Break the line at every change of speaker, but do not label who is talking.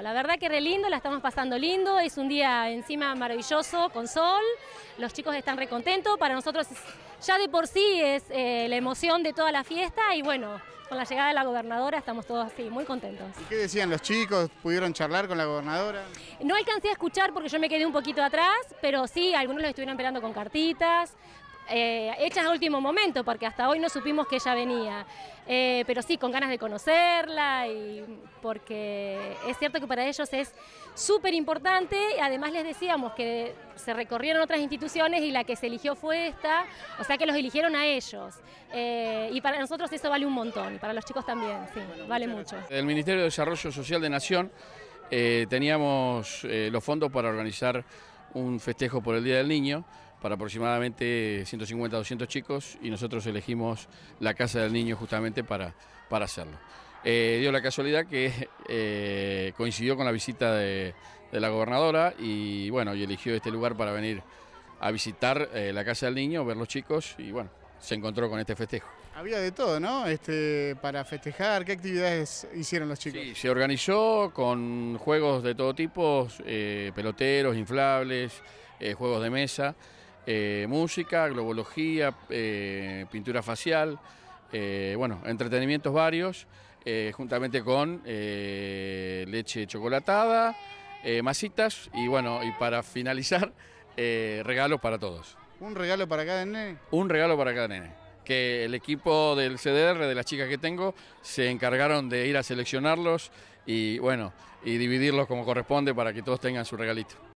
la verdad que re lindo, la estamos pasando lindo, es un día encima maravilloso con sol, los chicos están re contentos, para nosotros ya de por sí es eh, la emoción de toda la fiesta y bueno, con la llegada de la gobernadora estamos todos así, muy contentos. ¿Y qué
decían los chicos? ¿Pudieron charlar con la gobernadora?
No alcancé a escuchar porque yo me quedé un poquito atrás, pero sí, algunos los estuvieron esperando con cartitas, eh, hechas a último momento, porque hasta hoy no supimos que ella venía. Eh, pero sí, con ganas de conocerla, y porque es cierto que para ellos es súper importante. Además, les decíamos que se recorrieron otras instituciones y la que se eligió fue esta, o sea que los eligieron a ellos. Eh, y para nosotros eso vale un montón, y para los chicos también, sí, vale mucho.
El Ministerio de Desarrollo Social de Nación teníamos los fondos para organizar un festejo por el Día del Niño para aproximadamente 150, 200 chicos y nosotros elegimos la Casa del Niño justamente para, para hacerlo. Eh, dio la casualidad que eh, coincidió con la visita de, la gobernadora y bueno, y eligió este lugar para venir a visitar eh, la Casa del Niño, ver los chicos y bueno, se encontró con este festejo. Había de todo, ¿no? Este, para festejar, ¿qué actividades hicieron los chicos? Sí, se organizó con juegos de todo tipo, peloteros, inflables, juegos de mesa. Eh, música, globología, eh, pintura facial, eh, bueno, entretenimientos varios, juntamente con leche chocolatada, masitas y bueno, y para finalizar, regalos para todos. ¿Un regalo para cada nene? Un regalo para cada nene. Que el equipo del CDR, de las chicas que tengo, se encargaron de ir a seleccionarlos y bueno, y dividirlos como corresponde para que todos tengan su regalito.